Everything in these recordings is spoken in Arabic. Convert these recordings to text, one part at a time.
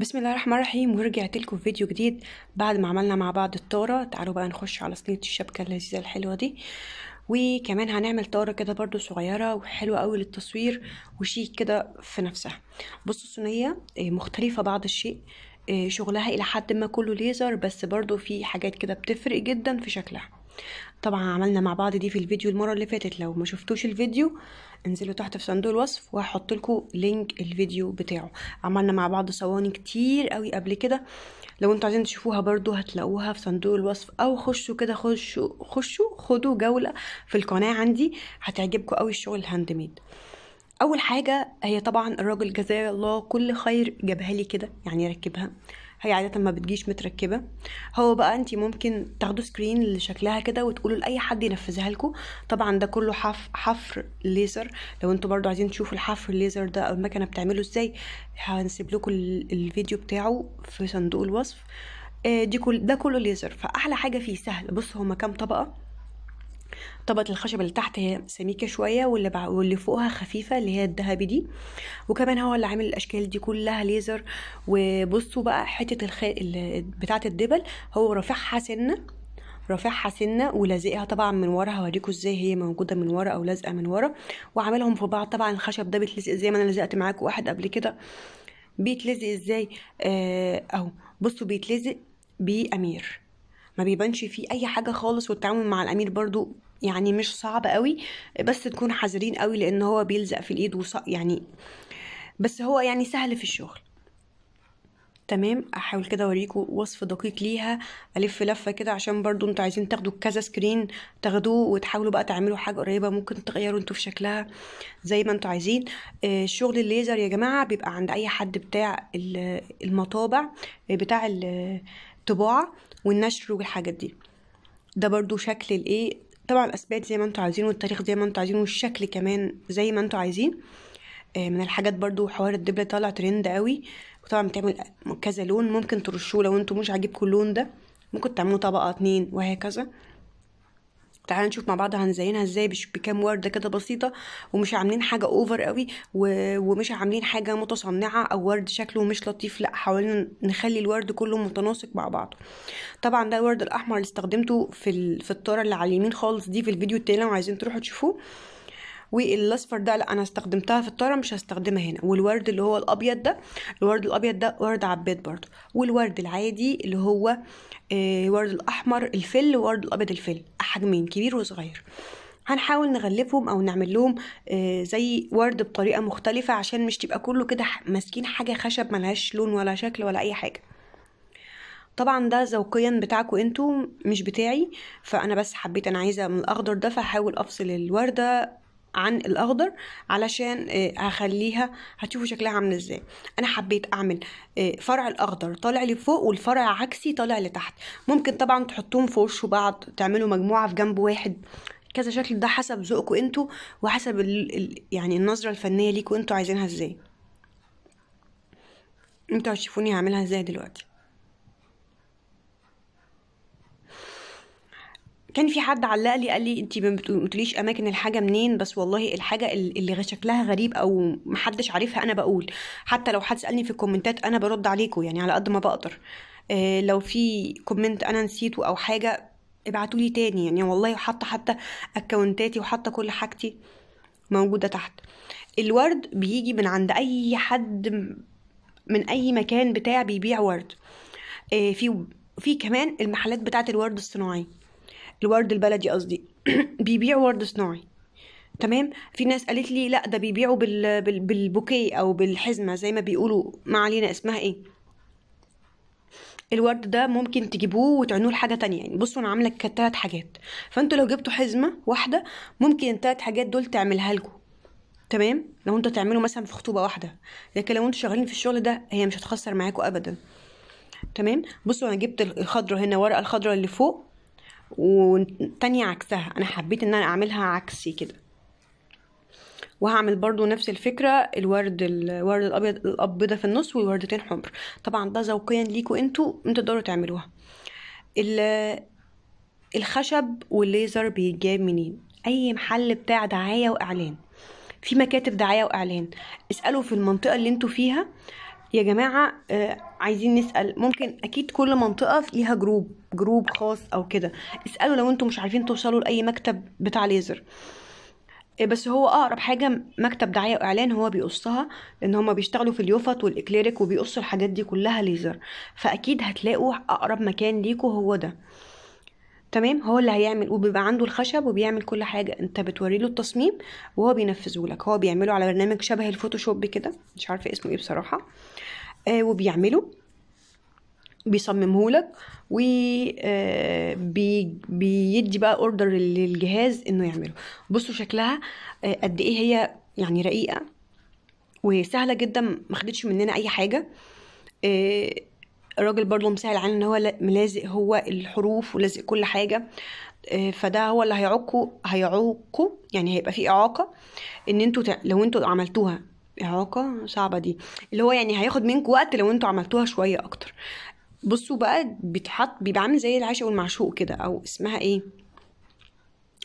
بسم الله الرحمن الرحيم ورجعت لكم فيديو جديد بعد ما عملنا مع بعض الطاره تعالوا بقى نخش على صينيه الشبكه اللذيذه الحلوه دي وكمان هنعمل طاره كده برضو صغيره وحلوه قوي للتصوير وشيك كده في نفسها بصوا الصينيه آه، مختلفه بعض الشيء آه، شغلها الى حد ما كله ليزر بس برضو في حاجات كده بتفرق جدا في شكلها طبعا عملنا مع بعض دي في الفيديو المره اللي فاتت لو ما شفتوش الفيديو انزلوا تحت في صندوق الوصف وهحط لكم لينك الفيديو بتاعه عملنا مع بعض صواني كتير قوي قبل كده لو انتوا عايزين تشوفوها برضو هتلاقوها في صندوق الوصف او خشوا كده خشوا خشوا خدوا جوله في القناه عندي هتعجبكم قوي الشغل الهاند ميد اول حاجه هي طبعا الراجل جزاه الله كل خير جابها لي كده يعني ركبها هي عاده ما بتجيش متركبه هو بقى انت ممكن تاخدوا سكرين اللي شكلها كده وتقولوا لاي حد ينفذها لكم طبعا ده كله حف حفر ليزر لو انتوا برضو عايزين تشوفوا الحفر الليزر ده او المكنه بتعمله ازاي هنسيب لكم الفيديو بتاعه في صندوق الوصف آه، دي كل ده كله ليزر فاحلى حاجه فيه سهل بص هما كام طبقه طبقة الخشب اللي تحت هي سميكة شوية واللي, بع... واللي فوقها خفيفة اللي هي الذهبي دي وكمان هو اللي عامل الأشكال دي كلها ليزر وبصوا بقى حتة الخ... بتاعة الدبل هو رافعها سنة رافعها سنه ولازقها طبعا من ورا هوريكم ازاي هي موجوده من ورا او لازقه من ورا وعاملهم في بعض طبعا الخشب ده بيتلزق زي ما انا لزقت معاكم واحد قبل كده بيتلزق ازاي آه اهو بصوا بيتلزق بامير ما بيبانش فيه اي حاجه خالص والتعامل مع الامير برضو يعني مش صعب قوي بس تكون حذرين قوي لان هو بيلزق في الايد وص يعني بس هو يعني سهل في الشغل تمام احاول كده اوريكم وصف دقيق ليها الف لفه كده عشان برضو انتوا عايزين تاخدوا كذا سكرين تاخدوه وتحاولوا بقى تعملوا حاجه قريبه ممكن تغيروا انتوا في شكلها زي ما انتوا عايزين آه، شغل الليزر يا جماعه بيبقى عند اي حد بتاع المطابع آه، بتاع الطباعه والنشر والحاجات دي ده برضو شكل الايه طبعا الاسباب زي ما انتوا عايزين والتاريخ زي ما انتوا عايزين والشكل كمان زي ما انتوا عايزين آه، من الحاجات برضو حوار الدبله طالع ترند قوي وطبعا بتعمل كذا لون ممكن ترشوه لو انتوا مش عاجبكم اللون ده ممكن تعملوا طبقه اتنين وهكذا تعالى نشوف مع بعض هنزينها ازاي بكام ورده كده بسيطه ومش عاملين حاجه اوفر قوي ومش عاملين حاجه متصنعه او ورد شكله مش لطيف لا حاولنا نخلي الورد كله متناسق مع بعضه طبعا ده الورد الاحمر اللي استخدمته في في الطاره اللي على اليمين خالص دي في الفيديو التاني لو عايزين تروحوا تشوفوه والاصفر ده لا انا استخدمتها في الطاره مش هستخدمها هنا والورد اللي هو الابيض ده الورد الابيض ده ورد عباد برضو والورد العادي اللي هو ورد آه، الاحمر الفل وورد الابيض الفل حجمين كبير وصغير هنحاول نغلفهم او نعمل لهم آه، زي ورد بطريقه مختلفه عشان مش تبقى كله كده ماسكين حاجه خشب ملهاش لون ولا شكل ولا اي حاجه طبعا ده ذوقيا بتاعكم انتوا مش بتاعي فانا بس حبيت انا عايزه من الاخضر ده فحاول افصل الورده عن الاخضر علشان هخليها آه، هتشوفوا شكلها عامل ازاي انا حبيت اعمل آه، فرع الاخضر طالع لفوق والفرع عكسي طالع لتحت ممكن طبعا تحطوهم في وش بعض تعملوا مجموعه في جنب واحد كذا شكل ده حسب ذوقكم انتوا وحسب الـ الـ يعني النظره الفنيه ليكوا انتوا عايزينها ازاي انتوا هتشوفوني هعملها ازاي دلوقتي كان في حد علق لي قال لي انت ما بتقوليش اماكن الحاجه منين بس والله الحاجه اللي شكلها غريب او محدش عارفها انا بقول حتى لو حد سالني في الكومنتات انا برد عليكم يعني على قد ما بقدر اه لو في كومنت انا نسيته او حاجه ابعتوا لي تاني يعني والله وحتى حتى اكونتاتي وحتى كل حاجتي موجوده تحت الورد بيجي من عند اي حد من اي مكان بتاع بيبيع ورد اه في في كمان المحلات بتاعه الورد الصناعي الورد البلدي قصدي بيبيع ورد صناعي تمام في ناس قالت لي لا ده بيبيعوا بال... بال... بالبوكيه او بالحزمه زي ما بيقولوا ما علينا اسمها ايه الورد ده ممكن تجيبوه وتعنوه لحاجه تانية يعني بصوا انا عامله كتلات حاجات فانتوا لو جبتوا حزمه واحده ممكن التلات حاجات دول تعملها لكم تمام لو انتوا تعملوا مثلا في خطوبه واحده لكن لو انتوا شغالين في الشغل ده هي مش هتخسر معاكم ابدا تمام بصوا انا جبت الخضره هنا ورقه الخضره اللي فوق والتانية عكسها انا حبيت ان انا اعملها عكسي كده وهعمل برضو نفس الفكرة الورد الورد الأبيض الأبيضة في النص والوردتين حمر طبعا ده ذوقيا ليكوا انتوا انتوا تقدروا تعملوها الخشب والليزر بيتجاب منين اي محل بتاع دعاية واعلان في مكاتب دعاية واعلان اسألوا في المنطقة اللي انتوا فيها يا جماعه آه، عايزين نسال ممكن اكيد كل منطقه فيها جروب جروب خاص او كده اسالوا لو انتم مش عارفين توصلوا لاي مكتب بتاع ليزر آه، بس هو اقرب حاجه مكتب دعايه واعلان هو بيقصها لان هما بيشتغلوا في اليوفط والاكليريك وبيقصوا الحاجات دي كلها ليزر فاكيد هتلاقوا اقرب مكان ليكوا هو ده تمام هو اللي هيعمل وبيبقى عنده الخشب وبيعمل كل حاجه انت بتوري له التصميم وهو بينفذه لك هو بيعمله على برنامج شبه الفوتوشوب كده مش عارفه اسمه ايه بصراحه آه وبيعمله بيصممه لك وبيدي آه، بقى اوردر للجهاز انه يعمله بصوا شكلها آه، قد ايه هي يعني رقيقه وسهله جدا ما خدتش مننا اي حاجه آه، الراجل برضو مسهل على ان هو ملازق هو الحروف ولازق كل حاجه آه، فده هو اللي هيعوقكم هيعوقكم يعني هيبقى في اعاقه ان انتوا لو انتوا عملتوها اعاقه صعبه دي اللي هو يعني هياخد منكم وقت لو انتوا عملتوها شويه اكتر بصوا بقى بيتحط بيبقى عامل زي العاشق والمعشوق كده او اسمها ايه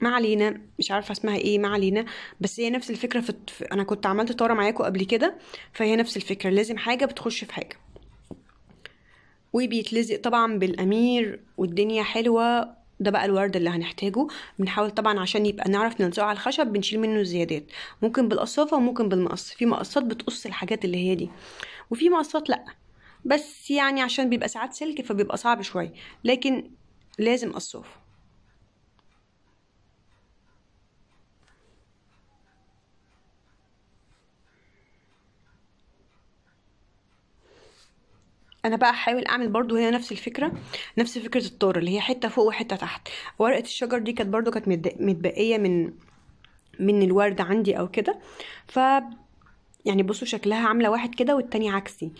ما علينا مش عارفه اسمها ايه ما علينا بس هي نفس الفكره في انا كنت عملت طاره معاكم قبل كده فهي نفس الفكره لازم حاجه بتخش في حاجه وبيتلزق طبعا بالامير والدنيا حلوه ده بقى الورد اللي هنحتاجه بنحاول طبعا عشان يبقى نعرف نلزقه على الخشب بنشيل منه الزيادات ممكن بالقصافه وممكن بالمقص في مقصات بتقص الحاجات اللي هي دي وفي مقصات لا بس يعني عشان بيبقى ساعات سلك فبيبقى صعب شويه لكن لازم قصافه انا بقى هحاول اعمل برضو هنا نفس الفكره نفس فكره الطار اللي هي حته فوق وحته تحت ورقه الشجر دي كانت برضو كانت متبقيه من من الورد عندي او كده ف يعني بصوا شكلها عامله واحد كده والتاني عكسي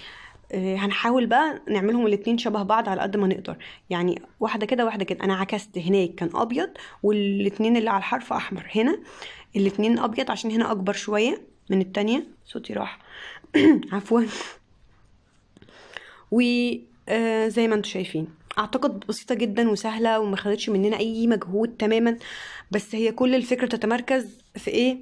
آه، هنحاول بقى نعملهم الاتنين شبه بعض على قد ما نقدر يعني واحده كده واحده كده انا عكست هناك كان ابيض والاتنين اللي على الحرف احمر هنا الاتنين ابيض عشان هنا اكبر شويه من التانية صوتي راح عفوا وزي آه، ما انتم شايفين اعتقد بسيطه جدا وسهله وما خدتش مننا اي مجهود تماما بس هي كل الفكره تتمركز في ايه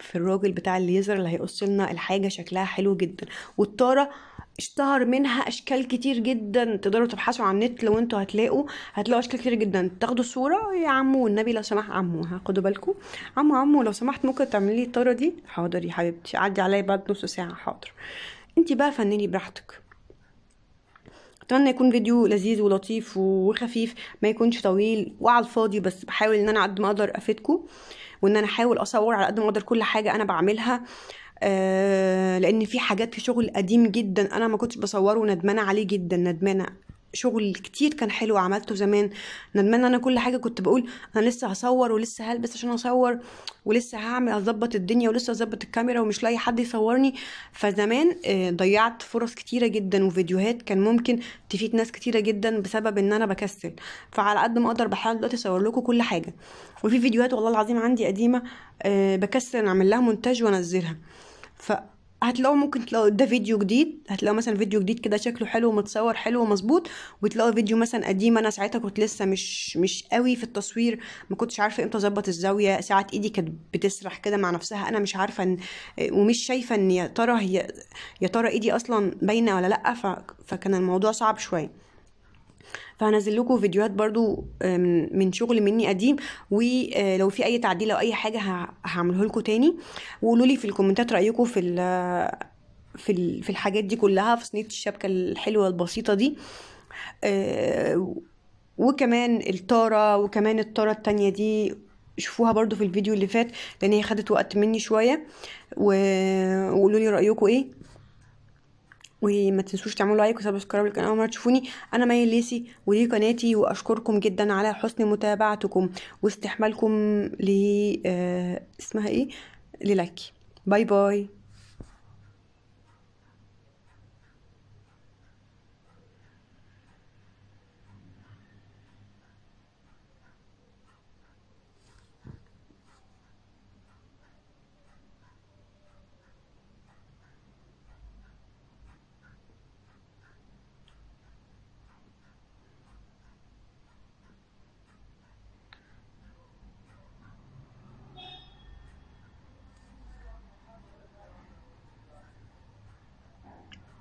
في الراجل بتاع الليزر اللي هيقص لنا الحاجه شكلها حلو جدا والطاره اشتهر منها اشكال كتير جدا تقدروا تبحثوا على النت لو انتوا هتلاقوا هتلاقوا اشكال كتير جدا تاخدوا صوره يا عمو النبي لو سمحت عمو ها خدوا بالكم عمو عمو لو سمحت ممكن تعملي لي الطاره دي حاضر يا حبيبتي عدي عليا بعد نص ساعه حاضر انت بقى فنني براحتك اتمنى يكون فيديو لذيذ ولطيف وخفيف ما يكونش طويل وعلى الفاضي بس بحاول ان انا قد ما اقدر افيدكم وان انا احاول اصور على قد ما اقدر كل حاجه انا بعملها آه لان في حاجات في شغل قديم جدا انا ما كنتش بصوره ندمانه عليه جدا ندمانه شغل كتير كان حلو عملته زمان ندمان انا كل حاجه كنت بقول انا لسه هصور ولسه هلبس عشان اصور ولسه هعمل اظبط الدنيا ولسه اظبط الكاميرا ومش لاقي حد يصورني فزمان آه، ضيعت فرص كتيره جدا وفيديوهات كان ممكن تفيد ناس كتيره جدا بسبب ان انا بكسل فعلى قد ما اقدر بحاول دلوقتي اصور لكم كل حاجه وفي فيديوهات والله العظيم عندي قديمه آه، بكسل اعمل لها مونتاج وانزلها ف هتلاقوا ممكن تلاقوا ده فيديو جديد هتلاقوا مثلا فيديو جديد كده شكله حلو متصور حلو ومظبوط وتلاقوا فيديو مثلا قديم انا ساعتها كنت لسه مش مش قوي في التصوير ما كنتش عارفه امتى اظبط الزاويه ساعه ايدي كانت بتسرح كده مع نفسها انا مش عارفه إن ومش شايفه ان يا ترى هي يا ترى ايدي اصلا باينه ولا لا فكان الموضوع صعب شويه فهنزل لكم فيديوهات برضو من شغل مني قديم ولو آه، في اي تعديل او اي حاجه هعمله لكم تاني وقولوا لي في الكومنتات رايكم في في في الحاجات دي كلها في صينيه الشبكه الحلوه البسيطه دي آه، وكمان الطاره وكمان الطاره التانية دي شوفوها برضو في الفيديو اللي فات لان هي خدت وقت مني شويه وقولوا لي رايكم ايه وما تنسوش تعملوا لايك وسبسكرايب للقناه اول مره تشوفوني انا مي ليسي ودي قناتي واشكركم جدا على حسن متابعتكم واستحمالكم ل آه اسمها ايه للايك باي باي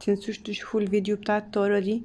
që nësysh të shfull video për të atë të